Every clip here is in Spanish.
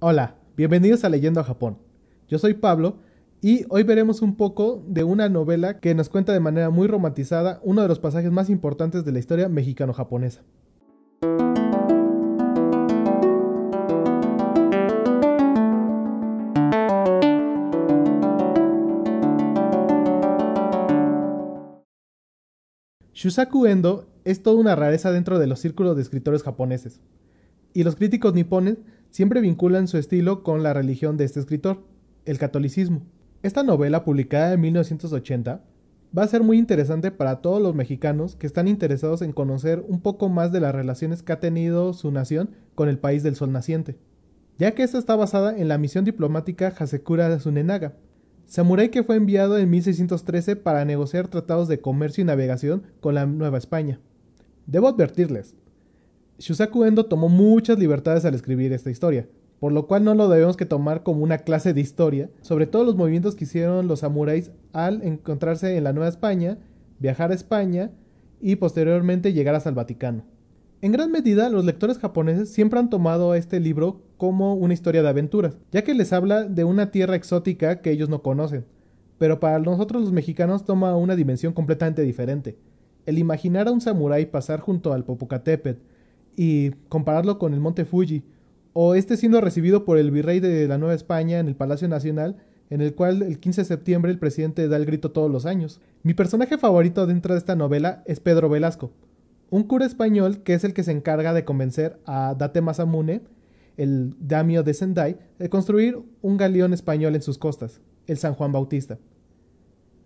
Hola, bienvenidos a Leyendo a Japón. Yo soy Pablo y hoy veremos un poco de una novela que nos cuenta de manera muy romantizada uno de los pasajes más importantes de la historia mexicano-japonesa. Shusaku Endo es toda una rareza dentro de los círculos de escritores japoneses, y los críticos nipones siempre vinculan su estilo con la religión de este escritor, el catolicismo. Esta novela, publicada en 1980, va a ser muy interesante para todos los mexicanos que están interesados en conocer un poco más de las relaciones que ha tenido su nación con el país del sol naciente, ya que esta está basada en la misión diplomática Hasekura de Sunenaga, samurái que fue enviado en 1613 para negociar tratados de comercio y navegación con la Nueva España. Debo advertirles, Shusaku Endo tomó muchas libertades al escribir esta historia, por lo cual no lo debemos que tomar como una clase de historia, sobre todo los movimientos que hicieron los samuráis al encontrarse en la Nueva España, viajar a España y posteriormente llegar hasta el Vaticano. En gran medida, los lectores japoneses siempre han tomado este libro como una historia de aventuras, ya que les habla de una tierra exótica que ellos no conocen, pero para nosotros los mexicanos toma una dimensión completamente diferente. El imaginar a un samurái pasar junto al Popocatépetl y compararlo con el monte Fuji, o este siendo recibido por el virrey de la Nueva España en el Palacio Nacional, en el cual el 15 de septiembre el presidente da el grito todos los años. Mi personaje favorito dentro de esta novela es Pedro Velasco, un cura español que es el que se encarga de convencer a Date Masamune, el damio de Sendai, de construir un galeón español en sus costas, el San Juan Bautista.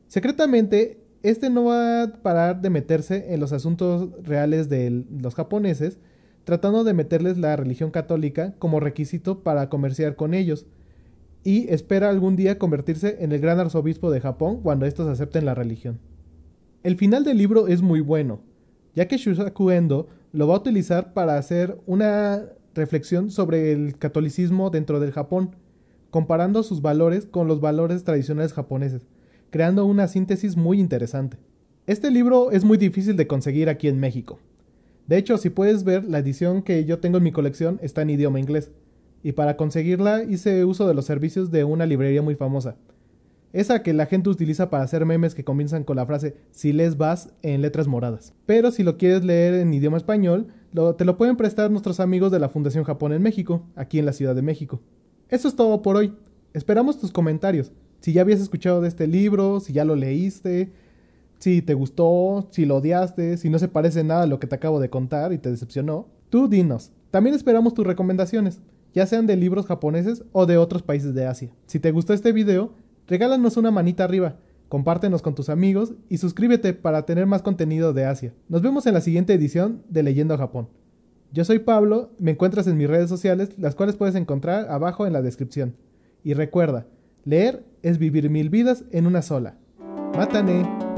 Secretamente, este no va a parar de meterse en los asuntos reales de los japoneses, tratando de meterles la religión católica como requisito para comerciar con ellos, y espera algún día convertirse en el gran arzobispo de Japón cuando estos acepten la religión. El final del libro es muy bueno, ya que Shusaku Endo lo va a utilizar para hacer una reflexión sobre el catolicismo dentro del Japón, comparando sus valores con los valores tradicionales japoneses, creando una síntesis muy interesante. Este libro es muy difícil de conseguir aquí en México. De hecho, si puedes ver, la edición que yo tengo en mi colección está en idioma inglés. Y para conseguirla hice uso de los servicios de una librería muy famosa. Esa que la gente utiliza para hacer memes que comienzan con la frase si les vas en letras moradas. Pero si lo quieres leer en idioma español, te lo pueden prestar nuestros amigos de la Fundación Japón en México, aquí en la Ciudad de México. Eso es todo por hoy. Esperamos tus comentarios. Si ya habías escuchado de este libro, si ya lo leíste, si te gustó, si lo odiaste, si no se parece nada a lo que te acabo de contar y te decepcionó. Tú dinos. También esperamos tus recomendaciones, ya sean de libros japoneses o de otros países de Asia. Si te gustó este video, regálanos una manita arriba, compártenos con tus amigos y suscríbete para tener más contenido de Asia. Nos vemos en la siguiente edición de Leyendo Japón. Yo soy Pablo, me encuentras en mis redes sociales, las cuales puedes encontrar abajo en la descripción. Y recuerda, leer es vivir mil vidas en una sola. Mátane.